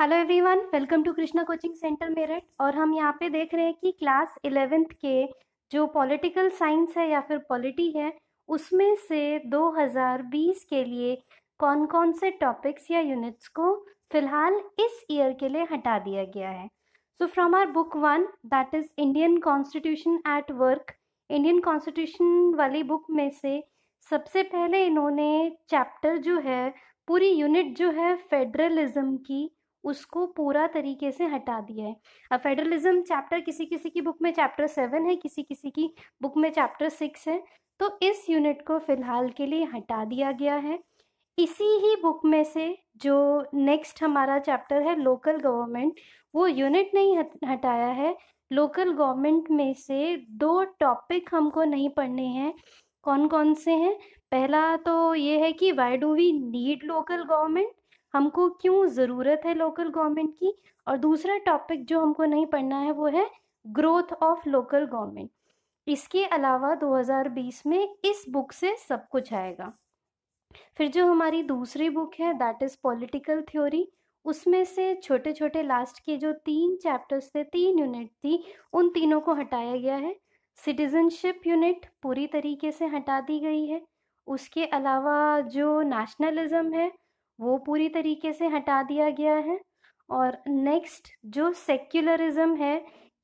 hello everyone welcome to Krishna coaching centre Meerut और हम यहाँ पे देख रहे हैं कि क्लास इलेवेंथ के जो पॉलिटिकल साइंस है या फिर पॉलिटी है उसमें से 2020 के लिए कौन कौन से टॉपिक्स या यूनिट्स को फिलहाल इस ईयर के लिए हटा दिया गया है so from our book one that is Indian constitution at work Indian constitution वाली बुक में से सबसे पहले इन्होंने चैप्टर जो है पूरी यूनिट जो है फेडरलिज्म की उसको पूरा तरीके से हटा दिया है अब फेडरलिज्म चैप्टर किसी किसी की बुक में चैप्टर सेवन है किसी किसी की बुक में चैप्टर सिक्स है तो इस यूनिट को फिलहाल के लिए हटा दिया गया है इसी ही बुक में से जो नेक्स्ट हमारा चैप्टर है लोकल गवर्नमेंट वो यूनिट नहीं हटाया है लोकल गवर्नमेंट में से दो टॉपिक हमको नहीं पढ़ने हैं कौन कौन से हैं पहला तो ये है कि why do we need local government हमको क्यों ज़रूरत है लोकल गवर्नमेंट की और दूसरा टॉपिक जो हमको नहीं पढ़ना है वो है ग्रोथ ऑफ लोकल गवर्नमेंट इसके अलावा 2020 में इस बुक से सब कुछ आएगा फिर जो हमारी दूसरी बुक है दैट इज़ पॉलिटिकल थ्योरी उसमें से छोटे छोटे लास्ट के जो तीन चैप्टर्स थे तीन यूनिट थी उन तीनों को हटाया गया है सिटीजनशिप यूनिट पूरी तरीके से हटा दी गई है उसके अलावा जो नेशनलिज्म है वो पूरी तरीके से हटा दिया गया है और नेक्स्ट जो सेक्युलरिज्म है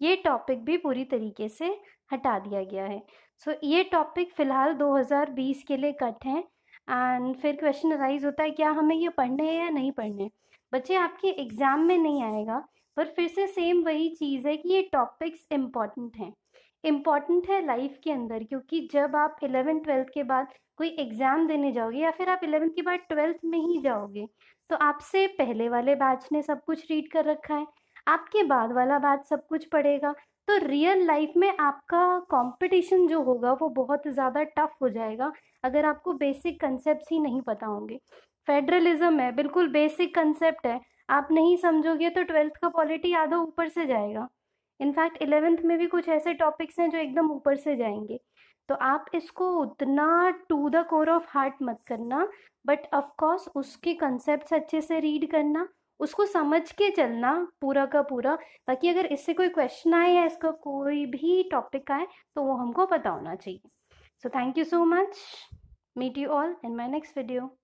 ये टॉपिक भी पूरी तरीके से हटा दिया गया है सो so, ये टॉपिक फ़िलहाल 2020 के लिए कट है एंड फिर क्वेश्चन राइज होता है क्या हमें ये पढ़ने हैं या नहीं पढ़ने बच्चे आपके एग्ज़ाम में नहीं आएगा पर फिर से सेम वही चीज़ है कि ये टॉपिक्स इम्पॉर्टेंट हैं इम्पॉर्टेंट है लाइफ के अंदर क्योंकि जब आप इलेवेंथ ट्वेल्थ के बाद कोई एग्ज़ाम देने जाओगे या फिर आप इलेवेंथ के बाद ट्वेल्थ में ही जाओगे तो आपसे पहले वाले बैच ने सब कुछ रीड कर रखा है आपके बाद वाला बैच सब कुछ पढ़ेगा तो रियल लाइफ में आपका कंपटीशन जो होगा वो बहुत ज़्यादा टफ हो जाएगा अगर आपको बेसिक कंसेप्ट ही नहीं पता होंगे फेडरलिज्म है बिल्कुल बेसिक कंसेप्ट है आप नहीं समझोगे तो ट्वेल्थ का पॉलिटी आधा ऊपर से जाएगा इनफैक्ट इलेवेंथ में भी कुछ ऐसे टॉपिक्स हैं जो एकदम ऊपर से जाएंगे तो आप इसको उतना to the core of heart मत करना बट ऑफकोर्स उसके कंसेप्ट अच्छे से रीड करना उसको समझ के चलना पूरा का पूरा ताकि अगर इससे कोई क्वेश्चन आए या इसका कोई भी टॉपिक आए तो वो हमको पता होना चाहिए so thank you so much meet you all in my next video